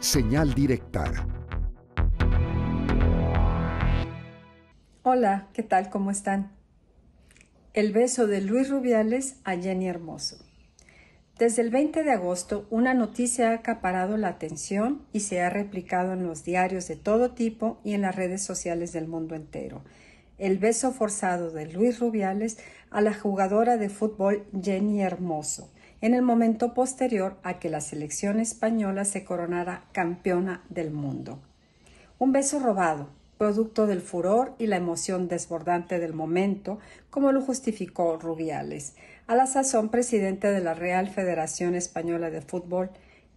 Señal Directa. Hola, ¿qué tal? ¿Cómo están? El beso de Luis Rubiales a Jenny Hermoso. Desde el 20 de agosto, una noticia ha acaparado la atención y se ha replicado en los diarios de todo tipo y en las redes sociales del mundo entero. El beso forzado de Luis Rubiales a la jugadora de fútbol Jenny Hermoso en el momento posterior a que la selección española se coronara campeona del mundo. Un beso robado, producto del furor y la emoción desbordante del momento, como lo justificó Rubiales, a la sazón presidente de la Real Federación Española de Fútbol.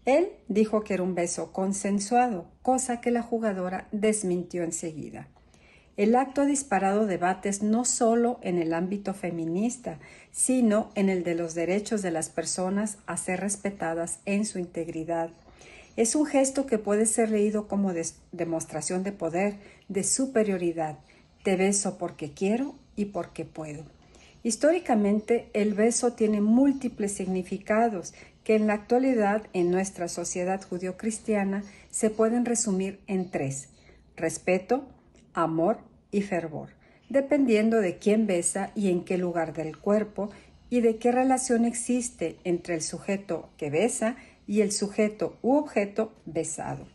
Él dijo que era un beso consensuado, cosa que la jugadora desmintió enseguida. El acto ha disparado debates no solo en el ámbito feminista, sino en el de los derechos de las personas a ser respetadas en su integridad. Es un gesto que puede ser leído como demostración de poder, de superioridad. Te beso porque quiero y porque puedo. Históricamente, el beso tiene múltiples significados que en la actualidad en nuestra sociedad judío cristiana se pueden resumir en tres. Respeto, amor y fervor, dependiendo de quién besa y en qué lugar del cuerpo y de qué relación existe entre el sujeto que besa y el sujeto u objeto besado.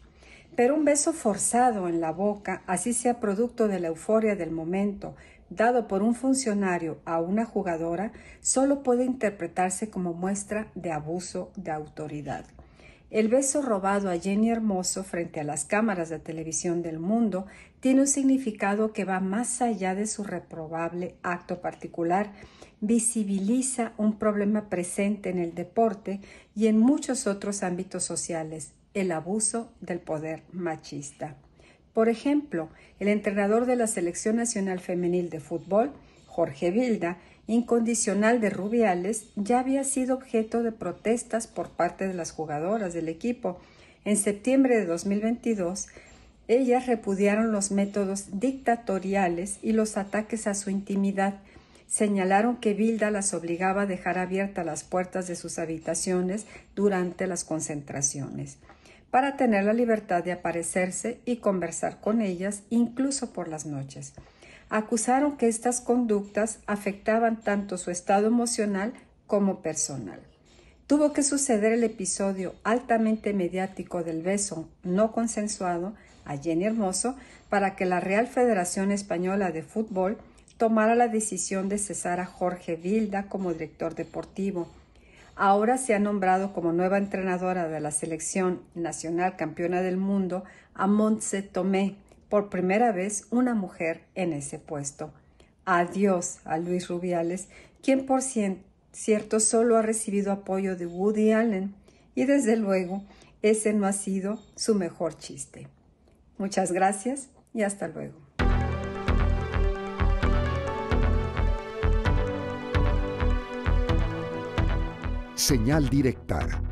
Pero un beso forzado en la boca, así sea producto de la euforia del momento, dado por un funcionario a una jugadora, solo puede interpretarse como muestra de abuso de autoridad. El beso robado a Jenny Hermoso frente a las cámaras de televisión del mundo tiene un significado que va más allá de su reprobable acto particular, visibiliza un problema presente en el deporte y en muchos otros ámbitos sociales, el abuso del poder machista. Por ejemplo, el entrenador de la Selección Nacional Femenil de Fútbol, Jorge Vilda, incondicional de Rubiales, ya había sido objeto de protestas por parte de las jugadoras del equipo. En septiembre de 2022, ellas repudiaron los métodos dictatoriales y los ataques a su intimidad. Señalaron que Vilda las obligaba a dejar abiertas las puertas de sus habitaciones durante las concentraciones para tener la libertad de aparecerse y conversar con ellas incluso por las noches acusaron que estas conductas afectaban tanto su estado emocional como personal. Tuvo que suceder el episodio altamente mediático del beso no consensuado a Jenny Hermoso para que la Real Federación Española de Fútbol tomara la decisión de cesar a Jorge Vilda como director deportivo. Ahora se ha nombrado como nueva entrenadora de la selección nacional campeona del mundo a Montse Tomé, por primera vez una mujer en ese puesto. Adiós a Luis Rubiales, quien por cierto solo ha recibido apoyo de Woody Allen y desde luego ese no ha sido su mejor chiste. Muchas gracias y hasta luego. Señal directa